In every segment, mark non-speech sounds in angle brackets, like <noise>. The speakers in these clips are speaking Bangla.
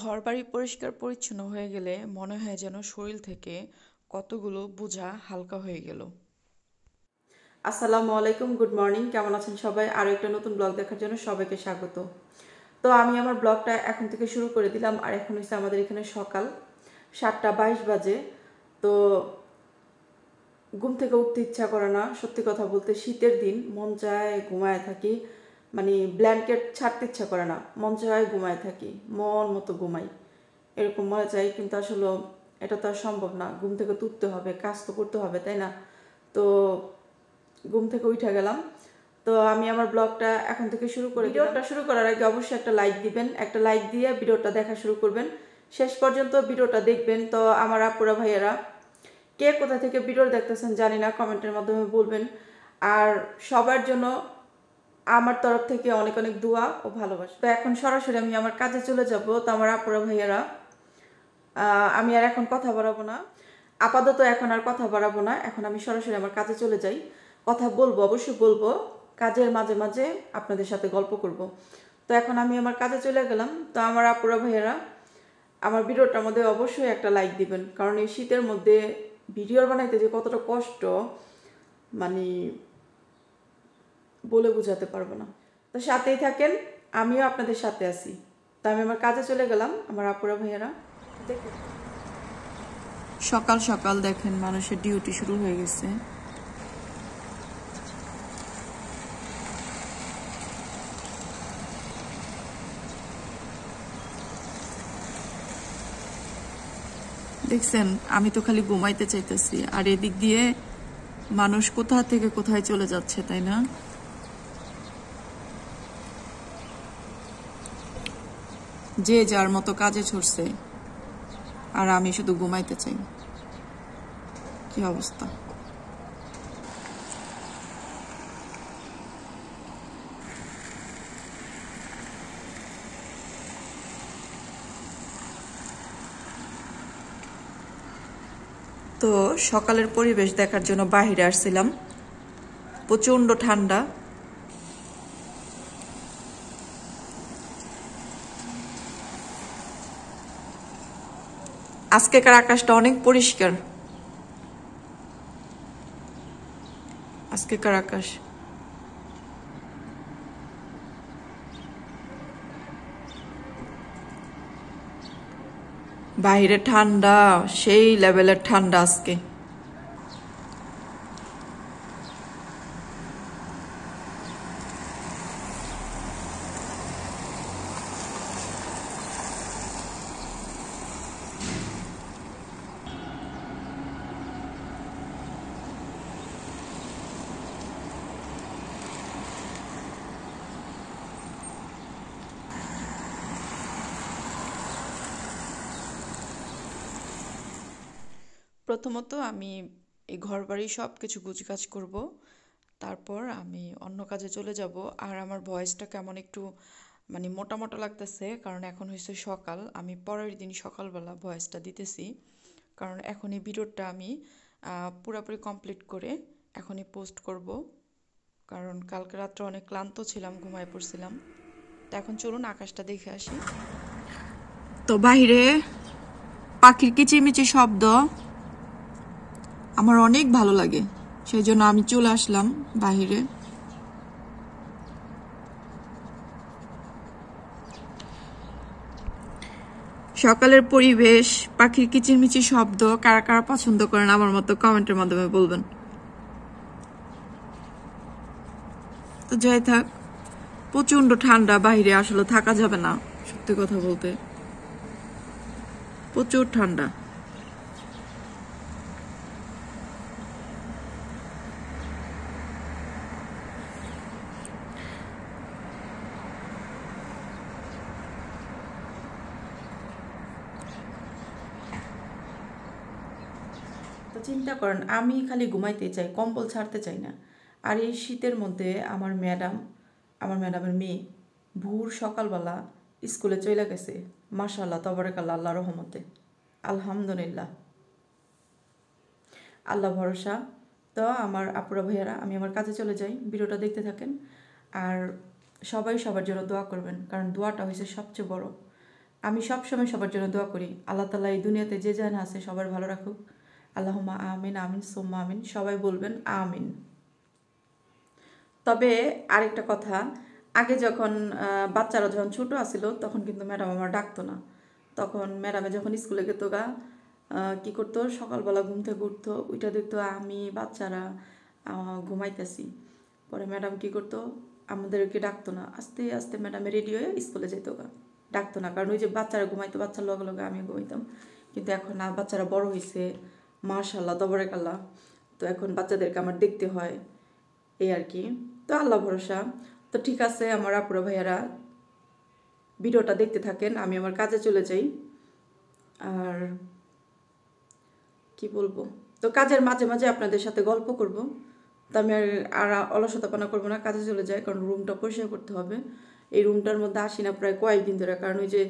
ঘর বাড়ি পরিষ্কার পরিচ্ছন্ন হয়ে গেলে মনে হয় যেন শরীর থেকে কতগুলো বোঝা হালকা হয়ে গেল আসসালামু আলাইকুম গুড মর্নিং কেমন আছেন সবাই আরও একটা নতুন ব্লগ দেখার জন্য সবাইকে স্বাগত তো আমি আমার ব্লগটা এখন থেকে শুরু করে দিলাম আর এখন হচ্ছে আমাদের এখানে সকাল সাতটা বাইশ বাজে তো ঘুম থেকে উঠতে ইচ্ছা করে না সত্যি কথা বলতে শীতের দিন মন চায় ঘুমায় থাকি মানে ব্ল্যাঙ্কেট ছাড়তে ইচ্ছা করে না মন চায় ঘুমায় থাকি মন মতো ঘুমাই এরকম মনে চাই কিন্তু আসলে এটা তো আর সম্ভব না ঘুম থেকে তুলতে হবে কাজ তো করতে হবে তাই না তো ঘুম থেকে উঠে গেলাম তো আমি আমার ব্লগটা এখন থেকে শুরু করি ভিডিওটা শুরু করার আগে অবশ্যই একটা লাইক দিবেন একটা লাইক দিয়ে ভিডিওটা দেখা শুরু করবেন শেষ পর্যন্ত ভিডিওটা দেখবেন তো আমার আপুরা ভাইয়েরা কে কোথা থেকে ভিডিও দেখতেছেন জানি না কমেন্টের মাধ্যমে বলবেন আর সবার জন্য আমার তরফ থেকে অনেক অনেক দোয়া ও ভালোবাসা তো এখন সরাসরি আমি আমার কাজে চলে যাব তো আমার আপুরা ভাইয়ারা আমি আর এখন কথা বাড়াবো না আপাতত এখন আর কথা বাড়াবো না এখন আমি সরাসরি আমার কাজে চলে যাই কথা বলবো অবশ্যই বলবো কাজের মাঝে মাঝে আপনাদের সাথে গল্প করব তো এখন আমি আমার কাজে চলে গেলাম তো আমার আপুরা ভাইয়েরা আমার ভিডিওটার মধ্যে অবশ্যই একটা লাইক দিবেন কারণ এই শীতের মধ্যে ভিডিও বানাইতে যে কতটা কষ্ট মানে বলে বোঝাতে পারবো না তো সাথেই থাকেন আমিও আপনাদের সাথে আছি তো আমি আমার কাজে চলে গেলাম আমার আপুরা ভাইয়ারা দেখুন সকাল সকাল দেখেন মানুষের ডিউটি শুরু হয়ে গেছে দেখছেন আমি তো খালি ঘুমাইতে চাইতেছি আর এদিক দিয়ে মানুষ কোথা থেকে কোথায় চলে যাচ্ছে তাই না যে যার মতো কাজে ছুটছে আর আমি শুধু ঘুমাইতে চাই কি অবস্থা তো সকালের পরিবেশ দেখার জন্য বাহিরে আসছিলাম প্রচণ্ড ঠান্ডা আজকেকার আকাশটা অনেক পরিষ্কার আজকেকার আকাশ বাইরে ঠান্ডা সেই লেভেলের ঠান্ডা আজকে প্রথমত আমি এই ঘর বাড়ি সব কিছু গুছগাছ করব তারপর আমি অন্য কাজে চলে যাব আর আমার ভয়েসটা কেমন একটু মানে মোটা মোটা লাগতেছে কারণ এখন হয়েছে সকাল আমি পরের দিন সকালবেলা ভয়েসটা দিতেছি কারণ এখন এই ভিডিওটা আমি পুরোপুরি কমপ্লিট করে এখনই পোস্ট করব কারণ কালকে রাত্রে অনেক ক্লান্ত ছিলাম ঘুমায় পড়ছিলাম তো এখন চলুন আকাশটা দেখে আসি তো বাইরে পাখির কিচিমিচি শব্দ আমার অনেক ভালো লাগে সেই জন্য আমি চলে আসলাম বাহিরে সকালের পরিবেশ পাখির কিচিরমিচি শব্দ কারা কারা পছন্দ করেন আমার মতো কমেন্টের মাধ্যমে বলবেন তো যাই থাক প্রচন্ড ঠান্ডা বাহিরে আসলে থাকা যাবে না সত্যি কথা বলতে প্রচুর ঠান্ডা করেন আমি খালি ঘুমাইতে চাই কম্বল ছাড়তে চাই না আর এই শীতের মধ্যে আমার ম্যাডাম আমার ম্যাডামের মেয়ে ভোর সকালবেলা স্কুলে চলে গেছে মাশাল্লাহ তবরেকাল আল্লাহ রহমতে আলহামদুলিল্লাহ আল্লাহ ভরসা তো আমার আপুরা ভাইয়ারা আমি আমার কাজে চলে যাই ভিডিওটা দেখতে থাকেন আর সবাই সবার জন্য দোয়া করবেন কারণ দোয়াটা হয়েছে সবচেয়ে বড় আমি সবসময় সবার জন্য দোয়া করি আল্লাহ তালা এই দুনিয়াতে যে যেন আছে সবার ভালো রাখুক আল্লাহমা আমিন আমিন সোম্মা আমিন সবাই বলবেন আমিন তবে আরেকটা কথা আগে যখন বাচ্চারা যখন ছোট আসিল তখন কিন্তু ম্যাডাম আমার ডাকতো না তখন ম্যাডামে যখন স্কুলে গেত গা কী করতো সকালবেলা ঘুম থেকে উঠতো ওইটা দেখতো আমি বাচ্চারা ঘুমাইতেছি পরে ম্যাডাম কি করতো আমাদেরকে ডাকতো না আস্তে আস্তে ম্যাডামে রেডি হয়ে স্কুলে যেত গা ডাকতো না কারণ ওই যে বাচ্চারা ঘুমাইতো বাচ্চার লগে লগে আমি ঘুমাইতাম কিন্তু এখন বাচ্চারা বড় হয়েছে মার্শাল্লাহ তবরেক আল্লাহ তো এখন বাচ্চাদেরকে আমার দেখতে হয় এই আর কি তো আল্লাহ ভরসা তো ঠিক আছে আমার আপুর ভাইয়ারা ভিডিওটা দেখতে থাকেন আমি আমার কাজে চলে যাই আর কি বলবো তো কাজের মাঝে মাঝে আপনাদের সাথে গল্প করব তো আমি আর অলসতাপনা করবো না কাজে চলে যাই কারণ রুমটা পরিষ্কার করতে হবে এই রুমটার মধ্যে আসি না প্রায় কয়েকদিন ধরে কারণ ওই যে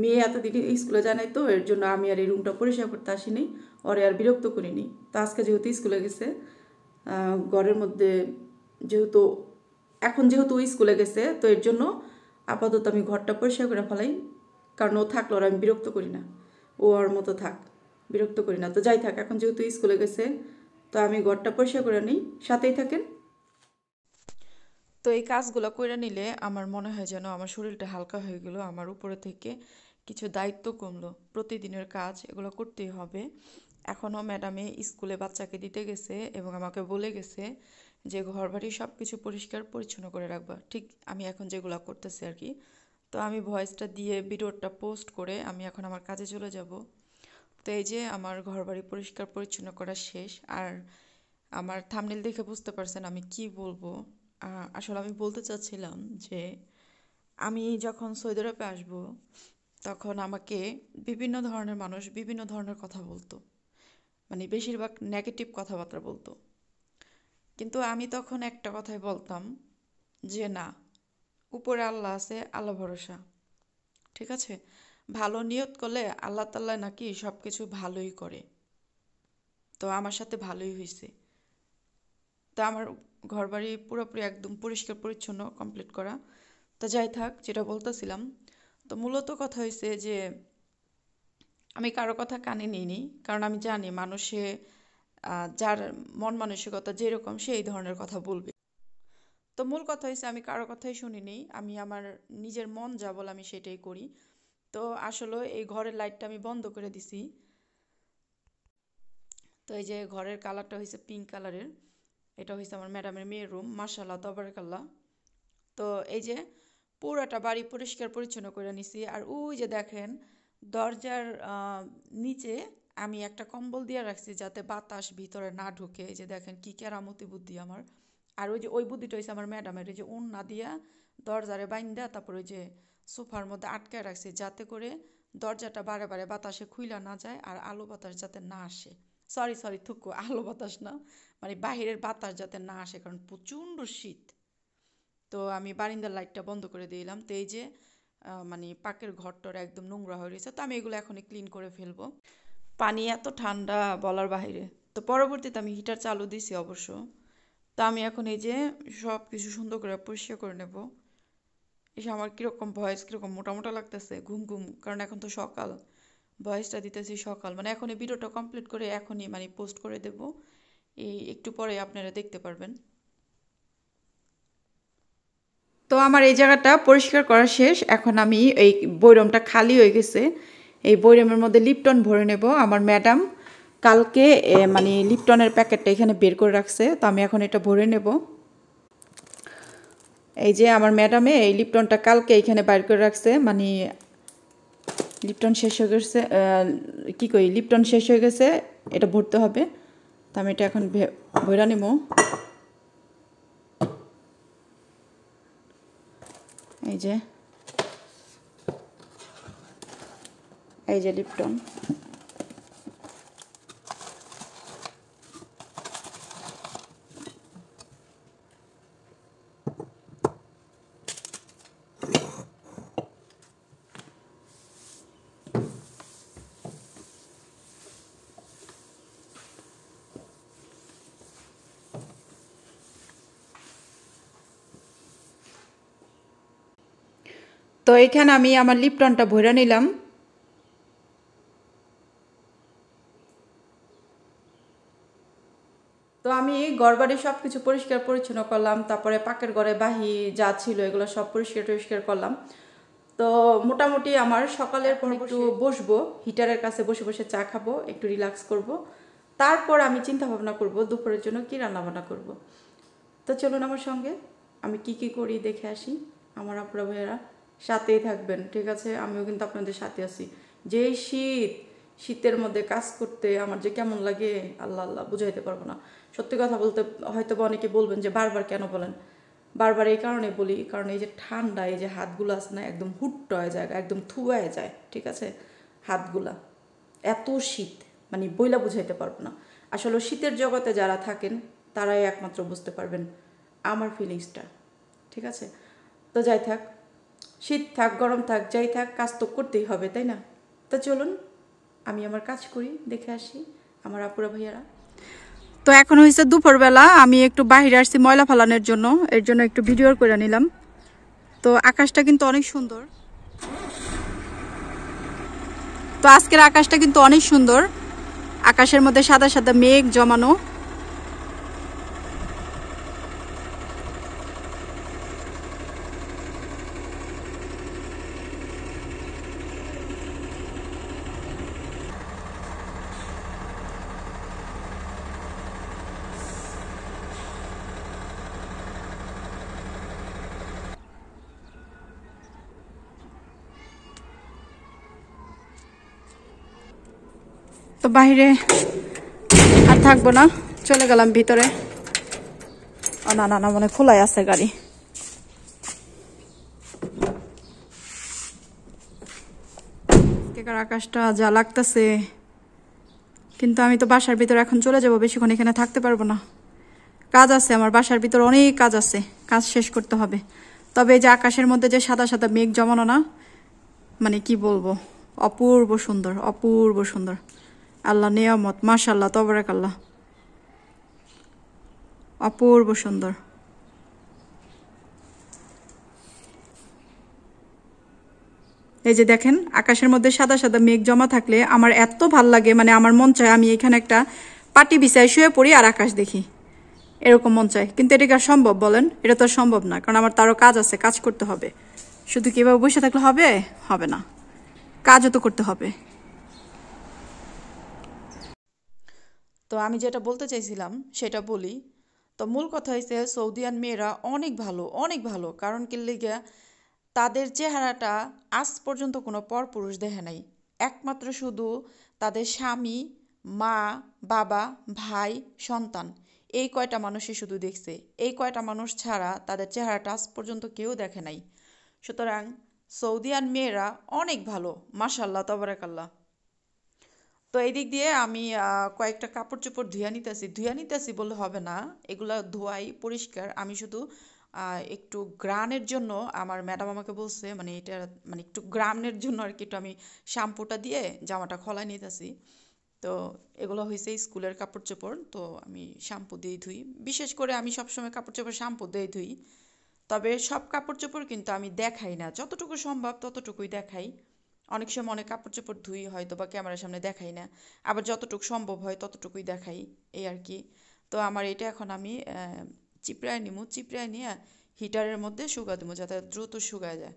মেয়ে এতদিনে স্কুলে নাই তো এর জন্য আমি আর এই রুমটা পরিষ্কার করতে আসিনি ওরে আর বিরক্ত করিনি তো আজকে যেহেতু স্কুলে গেছে ঘরের মধ্যে যেহেতু এখন যেহেতু স্কুলে গেছে তো এর জন্য আপাতত আমি ঘরটা পরিষ্কার করে ফেলাই কারণ ও থাকলো আর আমি বিরক্ত করি না ও ওর মতো থাক বিরক্ত করি না তো যাই থাক এখন যেহেতু স্কুলে গেছে তো আমি ঘরটা পরিষ্কার করে নিই সাথেই থাকেন তো এই কাজগুলো করে নিলে আমার মনে হয় যেন আমার শরীরটা হালকা হয়ে গেলো আমার উপরে থেকে কিছু দায়িত্ব কমলো প্রতিদিনের কাজ এগুলো করতেই হবে এখনও ম্যাডামে স্কুলে বাচ্চাকে দিতে গেছে এবং আমাকে বলে গেছে যে ঘর বাড়ি সব কিছু পরিষ্কার পরিচ্ছন্ন করে রাখবা ঠিক আমি এখন যেগুলো করতেছি আর কি তো আমি ভয়েসটা দিয়ে ভিডিওটা পোস্ট করে আমি এখন আমার কাজে চলে যাব তো এই যে আমার ঘর বাড়ি পরিষ্কার পরিচ্ছন্ন করা শেষ আর আমার থামনেল দেখে বুঝতে পারছেন আমি কি বলবো আসলে আমি বলতে চাচ্ছিলাম যে আমি যখন সৌদি আরবে আসবো তখন আমাকে বিভিন্ন ধরনের মানুষ বিভিন্ন ধরনের কথা বলতো মানে বেশিরভাগ নেগেটিভ কথাবার্তা বলতো কিন্তু আমি তখন একটা কথাই বলতাম যে না উপরে আল্লাহ আছে আল্লাহ ভরসা ঠিক আছে ভালো নিয়ত করলে আল্লাহ তাল্লাহ নাকি সব কিছু ভালোই করে তো আমার সাথে ভালোই হয়েছে তা আমার ঘরবাড়ি পুরোপুরি একদম পরিষ্কার পরিচ্ছন্ন কমপ্লিট করা তা যাই থাক যেটা বলতেছিলাম তো মূলত কথা হয়েছে যে আমি কারো কথা কানে নিইনি কারণ আমি জানি মানুষে যার মন মানসিকতা যেরকম সে এই ধরনের কথা বলবে তো মূল কথা হয়েছে আমি কারো কথাই শুনিনি আমি আমার নিজের মন যা বল আমি সেটাই করি তো আসলে এই ঘরের লাইটটা আমি বন্ধ করে দিছি তো এই যে ঘরের কালারটা হয়েছে পিঙ্ক কালারের এটা হয়েছে আমার ম্যাডামের মেয়ের রুম মার্শাল্লাহ তবরকাল্লা তো এই যে পুরোটা বাড়ি পরিষ্কার পরিচ্ছন্ন করে নিছি আর ওই যে দেখেন দরজার নিচে আমি একটা কম্বল দিয়ে রাখছি যাতে বাতাস ভিতরে না ঢুকে এই যে দেখেন কী কেরামতি বুদ্ধি আমার আর ওই যে ওই বুদ্ধিটা হয়েছে আমার ম্যাডামের এই যে উন না দিয়া দরজারে বাইন্দা তারপর ওই যে সোফার মধ্যে আটকায় রাখছি যাতে করে দরজাটা বারে বারে বাতাসে খুইলা না যায় আর আলো বাতাস যাতে না আসে সরি সরি থুকু আলো বাতাস না মানে বাহিরের বাতাস যাতে না আসে কারণ প্রচণ্ড শীত তো আমি বারিন্দার লাইটটা বন্ধ করে দিলাম তো এই যে মানে পাকের ঘরটার একদম নোংরা হয়ে রয়েছে তো আমি এগুলো এখনই ক্লিন করে ফেলবো পানি এত ঠান্ডা বলার বাহিরে তো পরবর্তীতে আমি হিটার চালু দিছি অবশ্য তো আমি এখন এই যে সব কিছু সুন্দর করে পরিষ্কার করে নেব এসে আমার কীরকম ভয়েস কীরকম মোটা মোটা লাগতেছে ঘুম ঘুম কারণ এখন তো সকাল ভয়েসটা দিতেছি সকাল মানে এখন এই ভিডিওটা কমপ্লিট করে এখনই মানে পোস্ট করে দেব এই একটু পরে আপনারা দেখতে পারবেন তো আমার এই জায়গাটা পরিষ্কার করা শেষ এখন আমি এই বৈরমটা খালি হয়ে গেছে এই বৈরমের মধ্যে লিপটন ভরে নেব আমার ম্যাডাম কালকে মানে লিপটনের প্যাকেটটা এখানে বের করে রাখছে তো আমি এখন এটা ভরে নেব এই যে আমার ম্যাডামে এই লিপটনটা কালকে এখানে বাইর করে রাখছে মানে লিপটন শেষ হয়ে গেছে কি কই লিপটন শেষ হয়ে গেছে এটা ভরতে হবে তো আমি এটা এখন ভরা নেব এই যে এই যে লিপটন এখানে আমি আমার লিপটনটা ভরে নিলাম তো আমি গড়বাড়ি সব কিছু পরিষ্কার পরিচ্ছন্ন করলাম তারপরে পাকের ঘরে বাহি যা ছিল এগুলো সব পরিষ্কার টরিষ্কার করলাম তো মোটামুটি আমার সকালের পর একটু বসবো হিটারের কাছে বসে বসে চা খাবো একটু রিল্যাক্স করব। তারপর আমি চিন্তা ভাবনা করব দুপুরের জন্য কী রান্নাবান্না করব। তো চলুন আমার সঙ্গে আমি কি কি করি দেখে আসি আমার আপুরা ভাইয়েরা সাথেই থাকবেন ঠিক আছে আমিও কিন্তু আপনাদের সাথে আছি যেই শীত শীতের মধ্যে কাজ করতে আমার যে কেমন লাগে আল্লাহ আল্লাহ বুঝাইতে পারবো না সত্যি কথা বলতে হয়তো বা অনেকে বলবেন যে বারবার কেন বলেন বারবার এই কারণে বলি কারণ এই যে ঠান্ডা এই যে হাতগুলো আছে না একদম হুট্ট হয়ে যায় একদম থুয়ায় যায় ঠিক আছে হাতগুলা এত শীত মানে বইলা বুঝাইতে পারবো না আসলে শীতের জগতে যারা থাকেন তারাই একমাত্র বুঝতে পারবেন আমার ফিলিংসটা ঠিক আছে তো যাই থাক শীত থাক গরম থাক যাই থাক কাজ তো করতেই হবে তাই না তা চলুন আমি আমার কাজ করি দেখে আসি আমার আপুরা ভাইয়ারা তো এখন হয়েছে দুপুরবেলা আমি একটু বাহিরে আসছি ময়লা ফালানোর জন্য এর জন্য একটু ভিডিও করে নিলাম তো আকাশটা কিন্তু অনেক সুন্দর তো আজকের আকাশটা কিন্তু অনেক সুন্দর আকাশের মধ্যে সাদা সাদা মেঘ জমানো তো বাইরে আর থাকবো না চলে গেলাম ভিতরে ও না না না মানে খোলাই আছে গাড়ি আকাশটা যা লাগতেছে কিন্তু আমি তো বাসার ভিতরে এখন চলে যাব বেশিক্ষণ এখানে থাকতে পারবো না কাজ আছে আমার বাসার ভিতরে অনেক কাজ আছে কাজ শেষ করতে হবে তবে যে আকাশের মধ্যে যে সাদা সাদা মেঘ জমানো না মানে কি বলবো অপূর্ব সুন্দর অপূর্ব সুন্দর আল্লাহ নিয়ামত মাশাল্লাহ তবরাক আল্লাহ অপূর্ব সুন্দর এই যে দেখেন আকাশের মধ্যে সাদা সাদা মেঘ জমা থাকলে আমার এত ভাল লাগে মানে আমার মন চায় আমি এখানে একটা পাটি বিছাই শুয়ে পড়ি আর আকাশ দেখি এরকম মন চায় কিন্তু এটা কি আর সম্ভব বলেন এটা তো সম্ভব না কারণ আমার তারও কাজ আছে কাজ করতে হবে শুধু কিভাবে বসে থাকলে হবে হবে না কাজও তো করতে হবে তো আমি যেটা বলতে চাইছিলাম সেটা বলি তো মূল কথা হয়েছে সৌদিয়ান মেয়েরা অনেক ভালো অনেক ভালো কারণ কি লিগে তাদের চেহারাটা আজ পর্যন্ত কোনো পরপুরুষ দেখে নাই একমাত্র শুধু তাদের স্বামী মা বাবা ভাই সন্তান এই কয়টা মানুষই শুধু দেখছে এই কয়টা মানুষ ছাড়া তাদের চেহারাটা আজ পর্যন্ত কেউ দেখে নাই সুতরাং সৌদিয়ান মেয়েরা অনেক ভালো মাসাল্লাহ তবরাকাল্লাহ তো এই দিক দিয়ে আমি কয়েকটা কাপড় চোপড় ধুয়া নিতেছি ধুয়া নিতেছি বললে হবে না এগুলা ধোয়াই পরিষ্কার আমি শুধু একটু গ্রানের জন্য আমার ম্যাডাম আমাকে বলছে মানে এটা মানে একটু গ্রামের জন্য আর কি একটু আমি শ্যাম্পুটা দিয়ে জামাটা খোলা নিতেছি তো এগুলো হয়েছে স্কুলের কাপড় চোপড় তো আমি শ্যাম্পু দিয়েই ধুই বিশেষ করে আমি সবসময় কাপড় চোপড় শ্যাম্পু দিয়েই ধুই তবে সব কাপড় চোপড় কিন্তু আমি দেখাই না যতটুকু সম্ভব ততটুকুই দেখাই অনেক সময় অনেক কাপড় চোপড় ধুই হয়তো বা ক্যামেরার সামনে দেখাই না আবার যতটুকু সম্ভব হয় ততটুকুই দেখাই এই আর কি তো আমার এটা এখন আমি চিপড়ায় নিমু চিপড়ায় নিয়ে হিটারের মধ্যে শুকা দেবো যাতে দ্রুত শুকায় যায়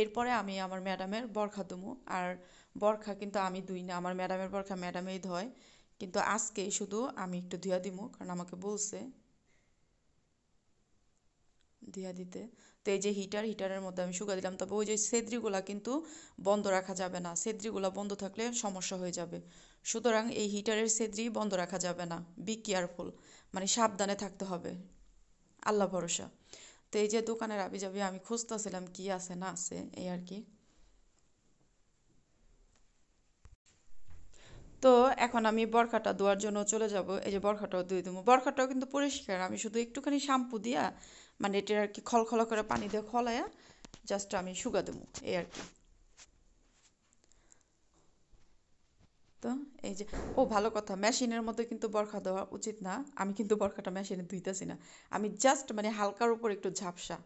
এরপরে আমি আমার ম্যাডামের বরখা দেবো আর বরখা কিন্তু আমি ধুই না আমার ম্যাডামের বরখা ম্যাডামেই ধয় কিন্তু আজকে শুধু আমি একটু ধুয়া দিব কারণ আমাকে বলছে ধুয়া দিতে তো এই যে হিটার হিটারের মধ্যে আমি শুকা দিলাম তবে ওই যে সেদ্রিগুলা কিন্তু বন্ধ রাখা যাবে না সেদ্রিগুলা বন্ধ থাকলে সমস্যা হয়ে যাবে সুতরাং এই হিটারের সেদ্রি বন্ধ রাখা যাবে না বি কেয়ারফুল মানে সাবধানে থাকতে হবে আল্লাহ ভরসা তো এই যে দোকানের আবি যাবি আমি খুঁজতেছিলাম কি আছে না আছে এই আর কি তো এখন আমি বরখাটা দেওয়ার জন্য চলে যাব এই যে বরখাটাও দিয়ে দেবো বরখাটাও কিন্তু পরিষ্কার আমি শুধু একটুখানি শ্যাম্পু দিয়া মানে এটা আর কি খলখল করে পানি দিয়ে খলায়া জাস্ট আমি শুকা দেবো এই আর কি তো এই যে ও ভালো কথা মেশিনের মধ্যে কিন্তু বরখা দেওয়া উচিত না আমি কিন্তু বরখাটা মেশিনে ধুইতেছি না আমি জাস্ট মানে হালকার উপর একটু ঝাপসা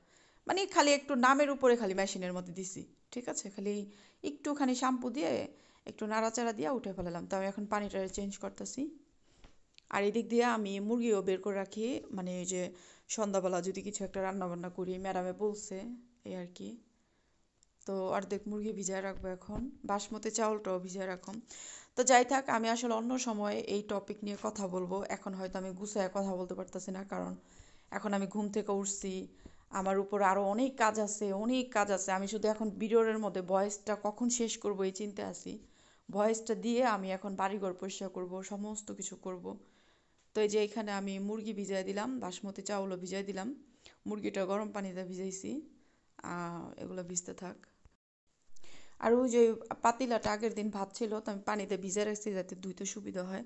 মানে খালি একটু নামের উপরে খালি মেশিনের মধ্যে দিছি ঠিক আছে খালি একটুখানি শ্যাম্পু দিয়ে একটু নাড়াচাড়া দিয়ে উঠে ফেলালাম তো আমি এখন পানিটা চেঞ্জ করতেছি আর এদিক দিয়ে আমি মুরগিও বের করে রাখি মানে যে সন্ধ্যাবেলা যদি কিছু একটা রান্নাবান্না করি ম্যাডামে বলছে এই আর কি তো অর্ধেক মুরগি ভিজায় রাখবো এখন বাসমতি চাউলটাও ভিজায় রাখুন তো যাই থাক আমি আসলে অন্য সময় এই টপিক নিয়ে কথা বলবো এখন হয়তো আমি গুছায় কথা বলতে পারতেছি না কারণ এখন আমি ঘুম থেকে উঠছি আমার উপর আরও অনেক কাজ আছে অনেক কাজ আছে আমি শুধু এখন ভিডিওর মধ্যে ভয়েসটা কখন শেষ করবো এই চিন্তা আছি ভয়েসটা দিয়ে আমি এখন বাড়িঘর পরিষ্কার করব সমস্ত কিছু করব তো এই যে এখানে আমি মুরগি ভিজিয়ে দিলাম বাসমতি চাউলও ভিজিয়ে দিলাম মুরগিটা গরম পানিতে ভিজাইছি এগুলো ভিজতে থাক আর ওই যে পাতিলাটা আগের দিন ভাত ছিল তো আমি পানিতে ভিজে রাখছি যাতে ধুইতে সুবিধা হয়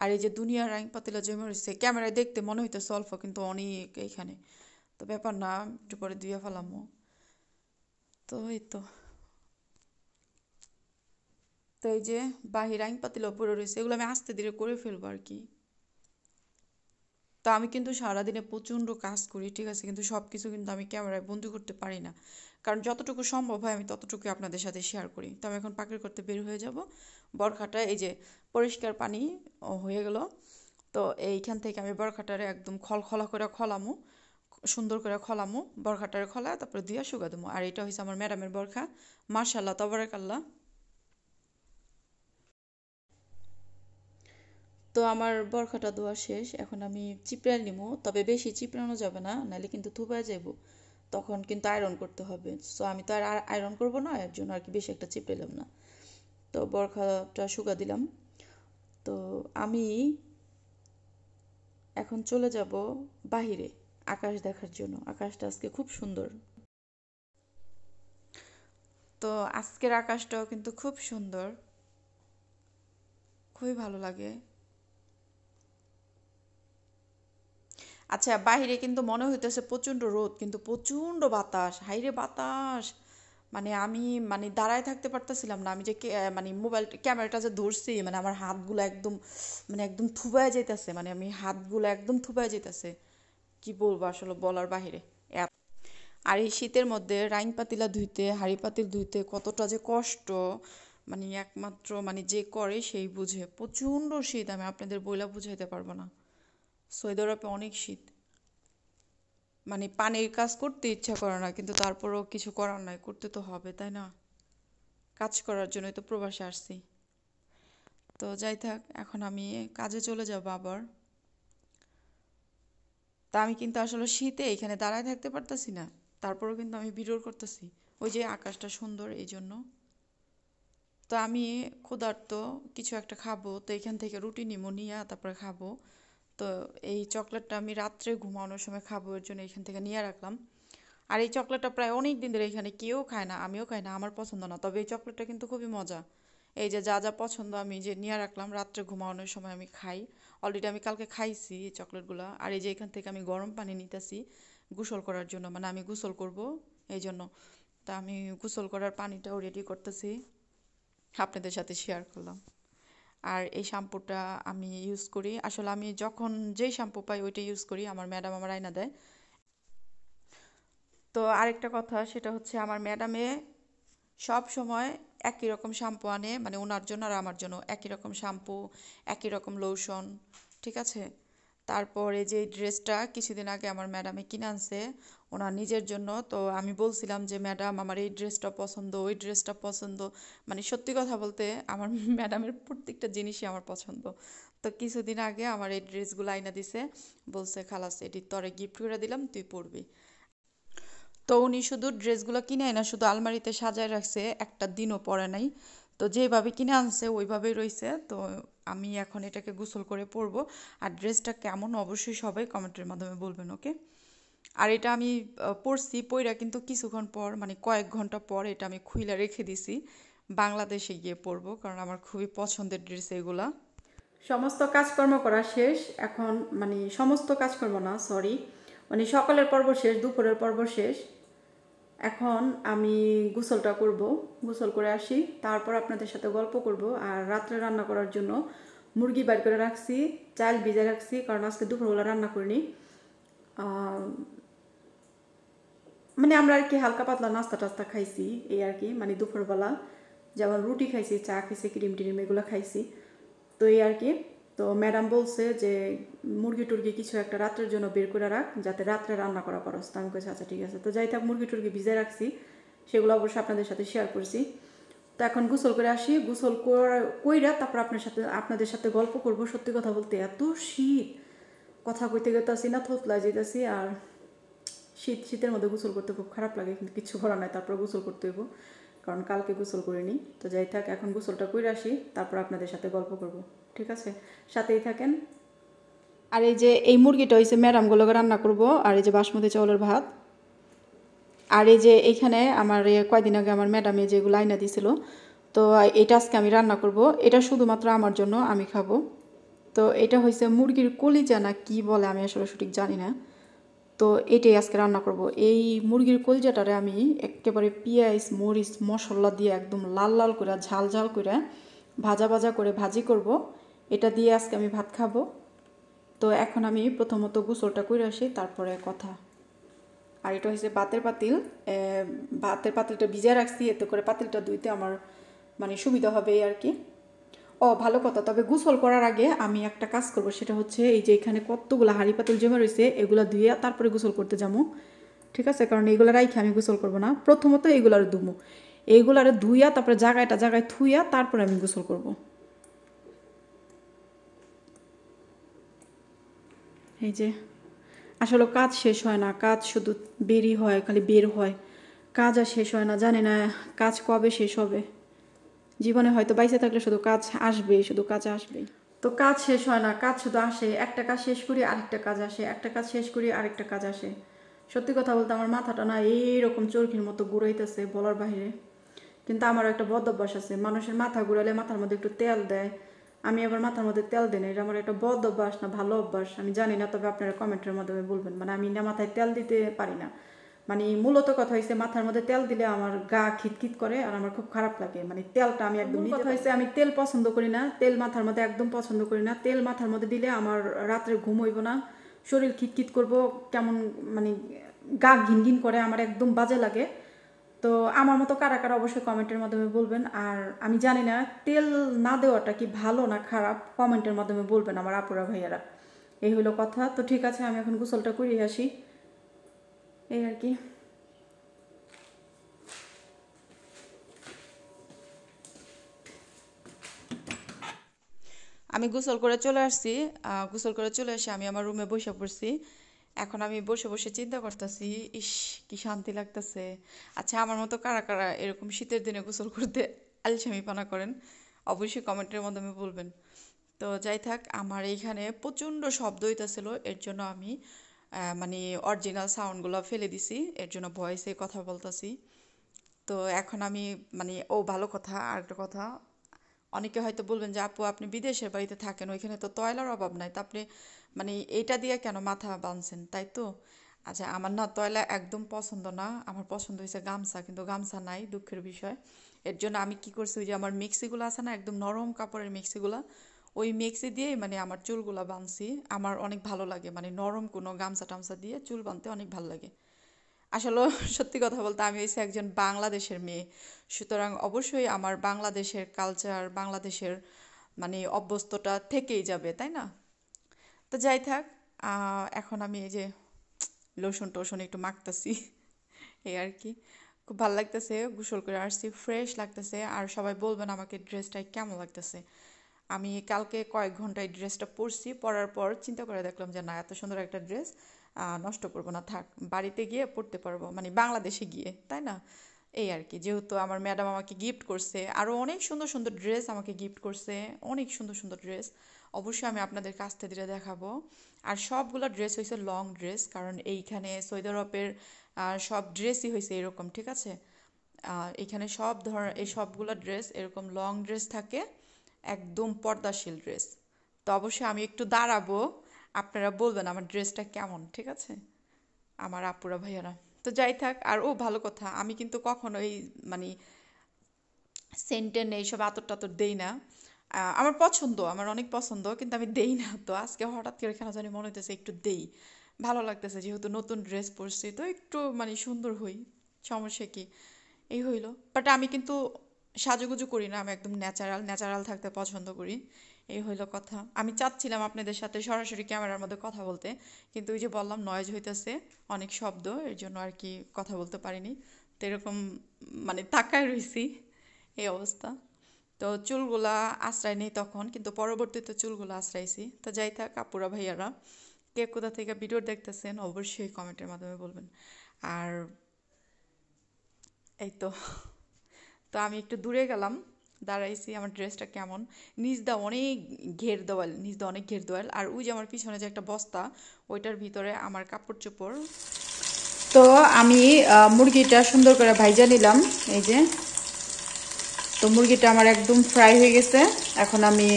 আর এই যে দুনিয়ার রাং পাতিলা জমে রয়েছে ক্যামেরায় দেখতে মনে হইতো সল্ফ কিন্তু অনেক এইখানে তো ব্যাপার না একটু পরে ধুয়ে ফেলামও তো এই তো তো এই যে বাহির আইন পাতিল ওপরে রয়েছে এগুলো আমি আস্তে ধীরে করে ফেলবো আর কি তো আমি কিন্তু সারাদিনে প্রচণ্ড কাজ করি ঠিক আছে কিন্তু সব কিছু কিন্তু আমি ক্যামেরায় বন্দি করতে পারি না কারণ যতটুকু সম্ভব হয় আমি ততটুকু আপনাদের সাথে শেয়ার করি তো আমি এখন পাখির করতে বের হয়ে যাব বরখাটা এই যে পরিষ্কার পানি হয়ে গেল তো এইখান থেকে আমি বরখাটারে একদম খল খলা করে খলামো সুন্দর করে খলামো বরখাটারে খলা তারপরে দিয়া শুকা দেবো আর এটা হয়েছে আমার ম্যাডামের বরখা মার্শাল্লাহ তবরাকাল্লাহ তো আমার বরখাটা দোয়া শেষ এখন আমি চিপড়ায় নিব তবে বেশি চিপড়ানো যাবে না নাহলে কিন্তু থুবা যাইব তখন কিন্তু আয়রন করতে হবে সো আমি তো আর আয়রন করবো না এর জন্য আর কি বেশি একটা চিপড়েলাম না তো বরখাটা শুকা দিলাম তো আমি এখন চলে যাব বাহিরে আকাশ দেখার জন্য আকাশটা আজকে খুব সুন্দর তো আজকের আকাশটাও কিন্তু খুব সুন্দর খুবই ভালো লাগে আচ্ছা বাহিরে কিন্তু মনে হইতেছে প্রচণ্ড রোদ কিন্তু প্রচণ্ড বাতাস হাইরে বাতাস মানে আমি মানে দাঁড়ায় থাকতে পারতেছিলাম না আমি যে মানে মোবাইল ক্যামেরাটা যে ধরছি মানে আমার হাতগুলো একদম মানে একদম থুবায় যেতেছে মানে আমি হাতগুলো একদম থুবায় যেতেছে কি বলবো আসলে বলার বাহিরে আর এই শীতের মধ্যে রাইন পাতিলা ধুইতে হাড়ি পাতিল ধুইতে কতটা যে কষ্ট মানে একমাত্র মানে যে করে সেই বুঝে প্রচণ্ড শীত আমি আপনাদের বইলা বুঝাইতে পারবো না সৌদি আরবে অনেক শীত মানে পানির কাজ করতে ইচ্ছা করে না কিন্তু তারপরেও কিছু করার নাই করতে তো হবে তাই না কাজ করার জন্যই তো প্রবাসে আসছি তো যাই থাক এখন আমি কাজে চলে যাব আবার তা আমি কিন্তু আসলে শীতে এখানে দাঁড়ায় থাকতে পারতেছি না তারপরেও কিন্তু আমি ভিডিও করতেছি ওই যে আকাশটা সুন্দর এই জন্য তো আমি ক্ষুধার্ত কিছু একটা খাবো তো এখান থেকে রুটি নিব নিয়ে তারপরে খাবো তো এই চকলেটটা আমি রাত্রে ঘুমানোর সময় খাবো এর জন্য এখান থেকে নিয়ে রাখলাম আর এই চকলেটটা প্রায় অনেক দিন ধরে এখানে কেউ খায় না আমিও খাই না আমার পছন্দ না তবে এই চকলেটটা কিন্তু খুবই মজা এই যে যা যা পছন্দ আমি যে নিয়ে রাখলাম রাত্রে ঘুমানোর সময় আমি খাই অলরেডি আমি কালকে খাইছি এই চকলেটগুলো আর এই যে এখান থেকে আমি গরম পানি নিতেছি গোসল করার জন্য মানে আমি গোসল করব এই জন্য তা আমি গোসল করার পানিটাও রেডি করতেছি আপনাদের সাথে শেয়ার করলাম আর এই শ্যাম্পুটা আমি ইউজ করি আসলে আমি যখন যেই শ্যাম্পু পাই ওইটা ইউজ করি আমার ম্যাডাম আমার আয়না দেয় তো আরেকটা কথা সেটা হচ্ছে আমার ম্যাডামে সব সময় একই রকম শ্যাম্পু আনে মানে ওনার জন্য আর আমার জন্য একই রকম শ্যাম্পু একই রকম লোশন ঠিক আছে তারপরে যে ড্রেসটা কিছুদিন আগে আমার ম্যাডামে কিনে আনছে ওনার নিজের জন্য তো আমি বলছিলাম যে ম্যাডাম আমার এই ড্রেসটা পছন্দ ওই ড্রেসটা পছন্দ মানে সত্যি কথা বলতে আমার <laughs> ম্যাডামের প্রত্যেকটা জিনিসই আমার পছন্দ তো কিছুদিন আগে আমার এই ড্রেসগুলো আইনা দিছে বলছে খালাস এটি তরে গিফট করে দিলাম তুই পরবি তো উনি শুধু ড্রেসগুলো কিনে না শুধু আলমারিতে সাজায় রাখছে একটা দিনও পরে নাই তো যেভাবে কিনে আনছে ওইভাবেই রয়েছে তো আমি এখন এটাকে গোসল করে পরবো আর ড্রেসটা কেমন অবশ্যই সবাই কমেন্টের মাধ্যমে বলবেন ওকে আর এটা আমি পরছি পইরা কিন্তু কিছুক্ষণ পর মানে কয়েক ঘন্টা পর এটা আমি খুইলা রেখে দিছি বাংলাদেশে গিয়ে পরবো কারণ আমার খুবই পছন্দের ড্রেস এগুলা সমস্ত কাজকর্ম করা শেষ এখন মানে সমস্ত কাজকর্ম না সরি মানে সকালের পর্ব শেষ দুপুরের পর্ব শেষ এখন আমি গোসলটা করব গোসল করে আসি তারপর আপনাদের সাথে গল্প করব আর রাত্রে রান্না করার জন্য মুরগি বাইর করে রাখছি চাল ভিজে রাখছি কারণ আজকে দুপুরবেলা রান্না করিনি মানে আমরা আর কি হালকা পাতলা নাস্তা টাস্তা খাইছি এই আর কি মানে দুপুরবেলা যেমন রুটি খাইছি চা খাইছি ক্রিম টিম এগুলো খাইছি তো এই আর কি তো ম্যাডাম বলছে যে মুরগি টুরগি কিছু একটা রাত্রের জন্য বের করে রাখ যাতে রাত্রে রান্না করা পারস তো আমি কাছে আচ্ছা ঠিক আছে তো যাই থাক মুরগি টুরগি ভিজায় রাখছি সেগুলো অবশ্যই আপনাদের সাথে শেয়ার করছি তো এখন গোসল করে আসি গোসল কইরা তারপর আপনার সাথে আপনাদের সাথে গল্প করব সত্যি কথা বলতে এত শীত কথা কইতে আসি না থতলা যেতেছি আর শীত শীতের মধ্যে গোসল করতে খুব খারাপ লাগে কিন্তু কিছু করার নয় তারপর গোসল করতে হইব কারণ কালকে গোসল করিনি তো যাই থাক এখন গোসলটা করে আসি তারপর আপনাদের সাথে গল্প করব ঠিক আছে সাথেই থাকেন আর এই যে এই মুরগিটা হয়েছে ম্যাডামগুলোকে রান্না করব আর এই যে বাসমতি চাউলের ভাত আর এই যে এইখানে আমার কয়দিন আগে আমার ম্যাডামে যেগুলো আইনা দিছিল তো এটা আজকে আমি রান্না করব এটা শুধুমাত্র আমার জন্য আমি খাবো তো এটা হয়েছে মুরগির কলিজা না কী বলে আমি আসলে সঠিক জানি না তো এটাই আজকে রান্না করব এই মুরগির কলজাটারে আমি একেবারে পেঁয়াজ মরিচ মশলা দিয়ে একদম লাল লাল করে ঝাল ঝাল করে ভাজা ভাজা করে ভাজি করব এটা দিয়ে আজকে আমি ভাত খাবো তো এখন আমি প্রথমত গুসলটা করে আসি তারপরে কথা আর এটা হচ্ছে বাতের পাতিল ভাতের পাতিলটা ভিজা রাখছি এতে করে পাতিলটা ধুইতে আমার মানে সুবিধা হবে আর কি ও ভালো কথা তবে গোসল করার আগে আমি একটা কাজ করব সেটা হচ্ছে এই যে এখানে কতগুলো হাঁড়ি পাতল জমে রয়েছে এগুলো ধুয়ে তারপরে গোসল করতে যাবো ঠিক আছে কারণ এগুলো রাইখে আমি গোসল করব না প্রথমত এগুলার ধুমো এইগুলার ধুইয়া তারপরে জায়গাটা জায়গায় থুইয়া তারপরে আমি গোসল করব এই যে আসলে কাজ শেষ হয় না কাজ শুধু বেরি হয় খালি বের হয় কাজ আর শেষ হয় না জানি না কাজ কবে শেষ হবে জীবনে হয়তো বাইসে থাকলে শুধু কাজ আসবে শুধু কাজ আসবে তো কাজ শেষ হয় না কাজ শুধু আসে একটা কাজ শেষ করি আরেকটা কাজ আসে একটা কাজ শেষ করি আরেকটা কাজ আসে সত্যি কথা বলতে আমার মাথাটা না এইরকম চরকির মতো ঘুরাইতেছে বলার বাহিরে কিন্তু আমার একটা বদ অভ্যাস আছে মানুষের মাথা ঘুরালে মাথার মধ্যে একটু তেল দেয় আমি আবার মাথার মধ্যে তেল দিই না এটা আমার একটা বদ অভ্যাস না ভালো অভ্যাস আমি জানি না তবে আপনারা কমেন্টের মাধ্যমে বলবেন মানে আমি না মাথায় তেল দিতে পারি না মানে মূলত কথা হয়েছে মাথার মধ্যে তেল দিলে আমার গা খিটখিট করে আর আমার খুব খারাপ লাগে মানে তেলটা আমি একদম কথা হয়েছে আমি তেল পছন্দ করি না তেল মাথার মধ্যে একদম পছন্দ করি না তেল মাথার মধ্যে দিলে আমার রাত্রে ঘুম হইব না শরীর খিটখিট করব কেমন মানে গা ঘিনঘিন করে আমার একদম বাজে লাগে তো আমার মতো কারা কারা অবশ্যই কমেন্টের মাধ্যমে বলবেন আর আমি জানি না তেল না দেওয়াটা কি ভালো না খারাপ কমেন্টের মাধ্যমে বলবেন আমার আপুরা ভাইয়ারা এই হলো কথা তো ঠিক আছে আমি এখন গোসলটা করিয়ে আসি এই aquí. আমি গোসল করে চলে আসছি গোসল করে চলে এসে আমি আমার রুমে বসে পড়ছি এখন আমি বসে বসে চিন্তা করতেছি ইস কি শান্তি লাগতেছে আচ্ছা আমার মতো কারা কারা এরকম শীতের দিনে গোসল করতে আলসামি পানা করেন অবশ্যই কমেন্টের মাধ্যমে বলবেন তো যাই থাক আমার এইখানে প্রচণ্ড শব্দ হইতেছিল এর জন্য আমি মানে অরিজিনাল সাউন্ডগুলো ফেলে দিছি এর জন্য ভয়েসে কথা বলতেছি তো এখন আমি মানে ও ভালো কথা আর একটা কথা অনেকে হয়তো বলবেন যে আপু আপনি বিদেশের বাড়িতে থাকেন ওইখানে তো তয়লার অভাব নাই তা আপনি মানে এটা দিয়ে কেন মাথা বাঁধছেন তাই তো আচ্ছা আমার না তয়লা একদম পছন্দ না আমার পছন্দ হয়েছে গামছা কিন্তু গামছা নাই দুঃখের বিষয় এর জন্য আমি কি করছি ওই যে আমার মিক্সিগুলো আছে না একদম নরম কাপড়ের মিক্সিগুলো ওই মেক্সি দিয়ে মানে আমার চুলগুলো বাঁধছি আমার অনেক ভালো লাগে মানে নরম কোনো গামছা টামছা দিয়ে চুল বাঁধতে অনেক ভালো লাগে আসলে <laughs> সত্যি কথা বলতে আমি হয়েছি একজন বাংলাদেশের মেয়ে সুতরাং অবশ্যই আমার বাংলাদেশের কালচার বাংলাদেশের মানে অভ্যস্তটা থেকেই যাবে তাই না তো যাই থাক এখন আমি এই যে লোশন টসুন একটু মাখতেছি এই আর কি খুব ভালো লাগতেছে গোসল করে আসছি ফ্রেশ লাগতেছে আর সবাই বলবেন আমাকে ড্রেসটাই কেমন লাগতেছে আমি কালকে কয়েক ঘন্টায় ড্রেসটা পরছি পরার পর চিন্তা করে দেখলাম যে না এত সুন্দর একটা ড্রেস নষ্ট করবো না থাক বাড়িতে গিয়ে পড়তে পারবো মানে বাংলাদেশে গিয়ে তাই না এই আর কি যেহেতু আমার ম্যাডাম আমাকে গিফট করছে আরও অনেক সুন্দর সুন্দর ড্রেস আমাকে গিফট করছে অনেক সুন্দর সুন্দর ড্রেস অবশ্যই আমি আপনাদের কাছ থেকে দেখাবো আর সবগুলো ড্রেস হয়েছে লং ড্রেস কারণ এইখানে সৌদি আরবের সব ড্রেসই হয়েছে এরকম ঠিক আছে এখানে সব ধর এই সবগুলো ড্রেস এরকম লং ড্রেস থাকে একদম পর্দাশীল ড্রেস তো অবশ্যই আমি একটু দাঁড়াবো আপনারা বলবেন আমার ড্রেসটা কেমন ঠিক আছে আমার আপুরা ভাইয়ারা তো যাই থাক আর ও ভালো কথা আমি কিন্তু কখনো এই মানে সেন্টেন এইসব আতর টাতর দেই না আমার পছন্দ আমার অনেক পছন্দ কিন্তু আমি দেই না তো আজকে হঠাৎ করে কেন জানি মনে হইতেছে একটু দেই ভালো লাগতেছে যেহেতু নতুন ড্রেস পরছি তো একটু মানে সুন্দর হই সমস্যা কি এই হইলো বাট আমি কিন্তু সাজুগুজু করি না আমি একদম ন্যাচারাল ন্যাচারাল থাকতে পছন্দ করি এই হইল কথা আমি চাচ্ছিলাম আপনাদের সাথে সরাসরি ক্যামেরার মধ্যে কথা বলতে কিন্তু ওই যে বললাম নয়েজ হইতেছে অনেক শব্দ এর জন্য আর কি কথা বলতে পারিনি তো এরকম মানে তাকায় রয়েছি এই অবস্থা তো চুলগুলা আশ্রয় নেই তখন কিন্তু পরবর্তীতে চুলগুলো আশ্রয়ছি তো যাই থাক কাপুরা ভাইয়ারা কে কোথা থেকে ভিডিও দেখতেছেন অবশ্যই কমেন্টের মাধ্যমে বলবেন আর এই তো তো আমি একটু দূরে গেলাম দাঁড়াইছি আমার ড্রেসটা কেমন নিচ দা অনেক ঘের দেওয়াল নিজ দা অনেক ঘের দেওয়াল আর ওই যে আমার পিছনে যে একটা বস্তা ওইটার ভিতরে আমার কাপড় চোপড় তো আমি মুরগিটা সুন্দর করে ভাইজা নিলাম এই যে তো মুরগিটা আমার একদম ফ্রাই হয়ে গেছে এখন আমি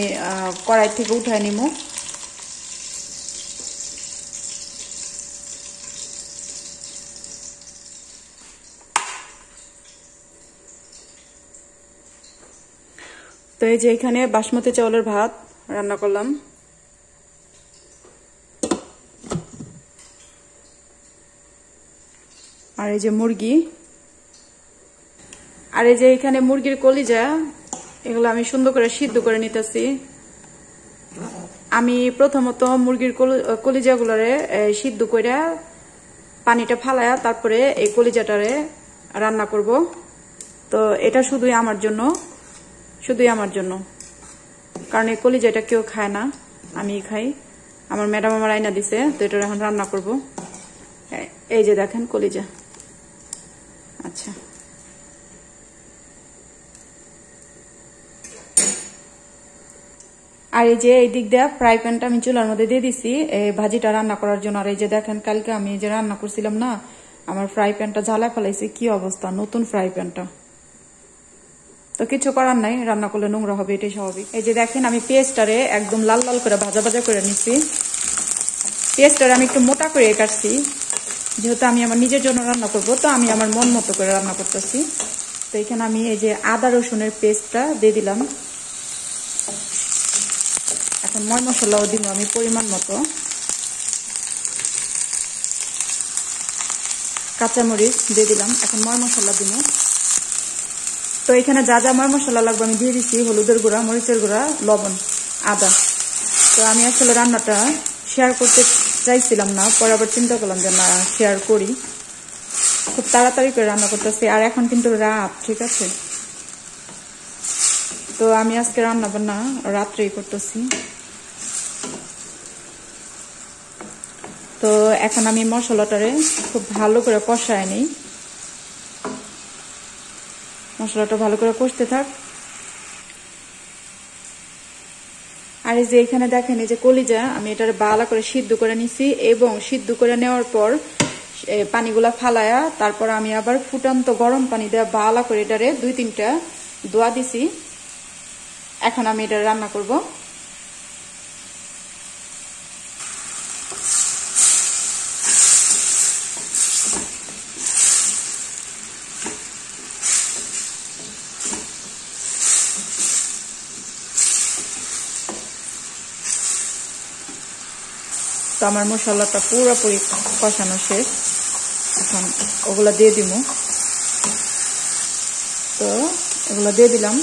কড়াই থেকে উঠায় নিমু এই যে এখানে বাসমতি চাউলের ভাত রান্না করলাম আর এই যে মুরগি আর এই যে এখানে মুরগির কলিজা এগুলো আমি সুন্দর করে সিদ্ধ করে নিতেছি আমি প্রথমত মুরগির কলিজাগুলোরে সিদ্ধ করে পানিটা ফালায়া তারপরে এই কলিজাটারে রান্না করব তো এটা শুধুই আমার জন্য শুধুই আমার জন্য কারণ এই এটা কেউ খায় না আমি খাই আমার ম্যাডাম আমার আইনা দিছে তো এটা এখন রান্না করব এই যে দেখেন কলিজা আচ্ছা আর এই যে এই দিক দিয়ে ফ্রাই প্যানটা আমি চুলার মধ্যে দিয়ে দিছি এই ভাজিটা রান্না করার জন্য আর এই যে দেখেন কালকে আমি যে রান্না করছিলাম না আমার ফ্রাই প্যানটা ঝালা ফেলাইছি কি অবস্থা নতুন ফ্রাই প্যানটা তো কিছু করার নাই রান্না করলে নোংরা হবে এটাই স্বাভাবিক এই যে দেখেন আমি পেস্টারে একদম লাল লাল করে ভাজা ভাজা করে নিচ্ছি পেস্টারে আমি একটু মোটা করে কাটছি যেহেতু আমি আমার নিজের জন্য রান্না করব তো আমি আমার মন মতো করে রান্না করতেছি তো এখানে আমি এই যে আদা রসুনের পেস্টটা দিয়ে দিলাম এখন ময় মশলাও দিন আমি পরিমাণ মতো কাঁচামরিচ দিয়ে দিলাম এখন ময় মশলা দিব তো এখানে যা যা আমার মশলা লাগবে আমি দিয়ে দিচ্ছি হলুদের গুঁড়া মরিচের গুঁড়া লবণ আদা তো আমি আসলে রান্নাটা শেয়ার করতে চাইছিলাম না পরে আবার চিন্তা করলাম যে না শেয়ার করি খুব তাড়াতাড়ি করে রান্না করতেছি আর এখন কিন্তু রাত ঠিক আছে তো আমি আজকে রান্না বান্না রাত্রেই করতেছি তো এখন আমি মশলাটারে খুব ভালো করে কষায় নিই মশলাটা ভালো করে কষতে থাক আর এই যে এখানে দেখেন এই যে কলিজা আমি এটার বালা করে সিদ্ধ করে নিছি এবং সিদ্ধ করে নেওয়ার পর পানিগুলা ফালায়া তারপর আমি আবার ফুটান্ত গরম পানি দেওয়া বালা করে এটারে দুই তিনটা দোয়া দিছি এখন আমি এটা রান্না করবো তো আমার মশলাটা পুরোপুরি কষানো শেষ এখন ওগুলা দিয়ে দিব তো ওগুলা দিয়ে দিলাম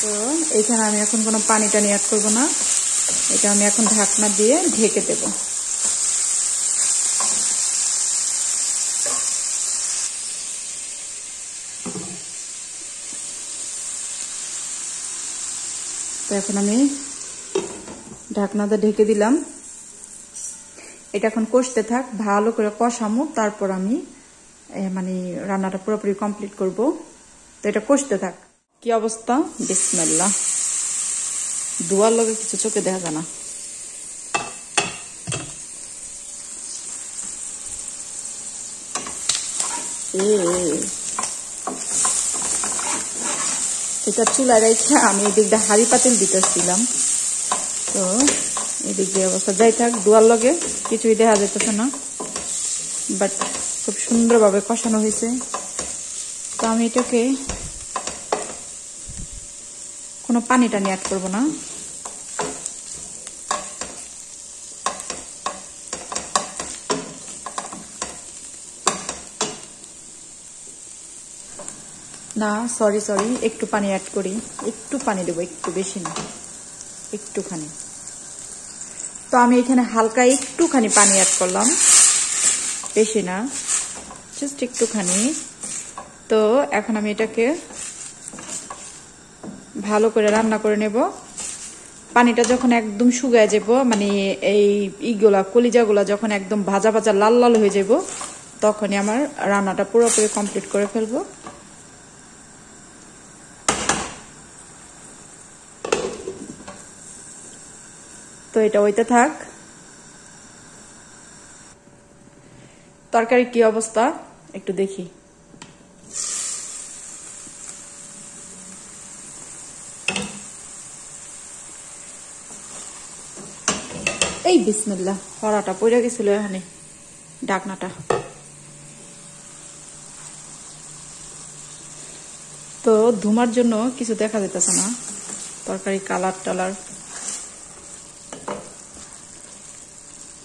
তো এখানে আমি এখন কোনো পানি টানি অ্যাড করবো না এটা আমি এখন ঢাকনা দিয়ে ঢেকে দেবো এখন আমি ঢাকনাটা ঢেকে দিলাম এটা এখন কষতে থাক ভালো করে কষামো তারপর আমি মানে রান্নাটা পুরোপুরি কমপ্লিট করব তো এটা কষতে থাক কি অবস্থা বিসমেল্লা দুয়ার লগে কিছু চোখে দেখা যায় না এ এটা চুলা রেখে আমি দিয়ে হাড়ি পাতিল দিতেছিলাম তো এদিক দিয়ে অবস্থা যাই থাক দুয়ার লগে কিছুই দেখা যেতেছে না বাট খুব সুন্দরভাবে কষানো হয়েছে তো আমি এটাকে কোনো পানি টানি অ্যাড করবো না না সরি সরি একটু পানি অ্যাড করি একটু পানি দেবো একটু বেশি না একটুখানি তো আমি এখানে হালকা একটুখানি পানি অ্যাড করলাম বেশি না জাস্ট একটুখানি তো এখন আমি এটাকে ভালো করে রান্না করে নেব পানিটা যখন একদম শুকায় যাব মানে এই ইগুলা কলিজাগুলা যখন একদম ভাজা ভাজা লাল লাল হয়ে যাব তখনই আমার রান্নাটা পুরোপুরি কমপ্লিট করে ফেলবো তো এটা ওইতে থাক তরকারি কি অবস্থা একটু দেখি এই বিসমিল্লা হরাটা পড়ে গেছিল এখানে ডাকনাটা তো ধুমার জন্য কিছু দেখা যেতেছে না তরকারি কালার টালার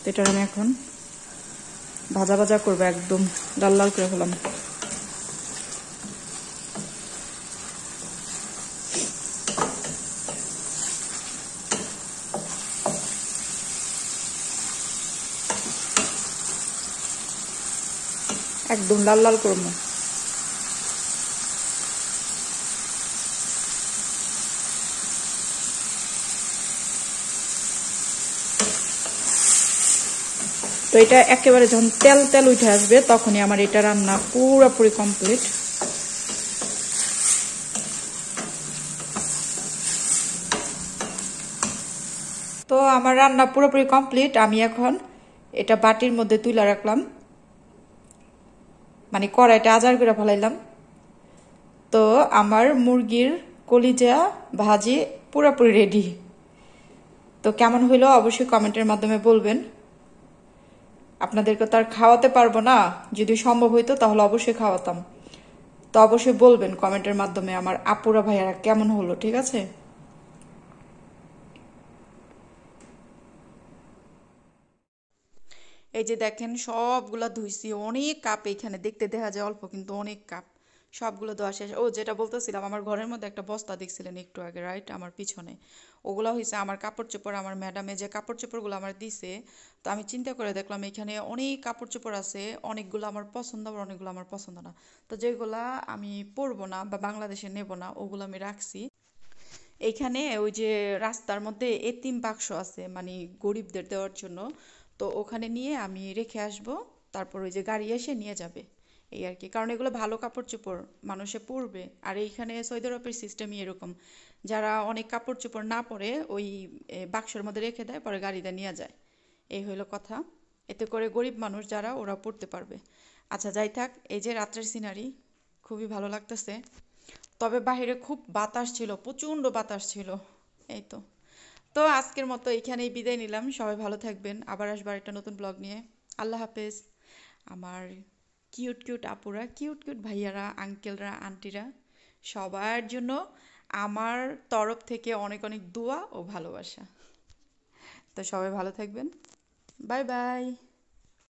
তো এটা আমি এখন ভাজা ভাজা করবো একদম লাল লাল করে ফেলাম একদম লাল লাল করবো তো এটা একেবারে যখন তেল তেল উঠে আসবে তখনই আমার এটা রান্না পুরোপুরি কমপ্লিট তো আমার রান্না পুরোপুরি কমপ্লিট আমি এখন এটা বাটির মধ্যে তুলে রাখলাম মানে কড়াইটা আজার করে ফেলাইলাম তো আমার মুরগির কলিজা ভাজি পুরোপুরি রেডি তো কেমন হইলো অবশ্যই কমেন্টের মাধ্যমে বলবেন আপনাদেরকে তো আর খাওয়াতে পারবো না যদি সম্ভব হইতো তাহলে অবশ্যই খাওয়াতাম তো অবশ্যই বলবেন কমেন্টের মাধ্যমে আমার আপুরা ভাইয়ারা কেমন হলো ঠিক আছে এই যে দেখেন সবগুলা ধুইছি অনেক কাপ এখানে দেখতে দেখা যায় অল্প কিন্তু অনেক কাপ সবগুলো দেওয়া শেষ ও যেটা বলতেছিলাম আমার ঘরের মধ্যে একটা বস্তা দেখছিলেন একটু আগে রাইট আমার পিছনে ওগুলো হয়েছে আমার কাপড় চোপড় আমার ম্যাডামে যে কাপড় চোপড়গুলো আমার দিছে তো আমি চিন্তা করে দেখলাম এখানে অনেক কাপড় চোপড় আছে অনেকগুলো আমার পছন্দ আবার অনেকগুলো আমার পছন্দ না তো যেগুলা আমি পরবো না বা বাংলাদেশে নেব না ওগুলো আমি রাখছি এইখানে ওই যে রাস্তার মধ্যে এতিম বাক্স আছে মানে গরিবদের দেওয়ার জন্য তো ওখানে নিয়ে আমি রেখে আসব তারপর ওই যে গাড়ি এসে নিয়ে যাবে এই আর কি কারণ এগুলো ভালো কাপড় চোপড় মানুষে পরবে আর এইখানে সৌদি আরবের সিস্টেমই এরকম যারা অনেক কাপড় চোপড় না পরে ওই বাক্সের মধ্যে রেখে দেয় পরে গাড়িতে নিয়ে যায় এই হইলো কথা এতে করে গরিব মানুষ যারা ওরা পড়তে পারবে আচ্ছা যাই থাক এই যে রাত্রের সিনারি খুবই ভালো লাগতেছে তবে বাহিরে খুব বাতাস ছিল প্রচণ্ড বাতাস ছিল এই তো তো আজকের মতো এখানেই বিদায় নিলাম সবাই ভালো থাকবেন আবার আসবার একটা নতুন ব্লগ নিয়ে আল্লাহ হাফেজ আমার কিউট কিউট আপুরা কিউট কিউট ভাইয়ারা আঙ্কেলরা আন্টিরা সবার জন্য আমার তরফ থেকে অনেক অনেক দোয়া ও ভালোবাসা তো সবাই ভালো থাকবেন বাই বাই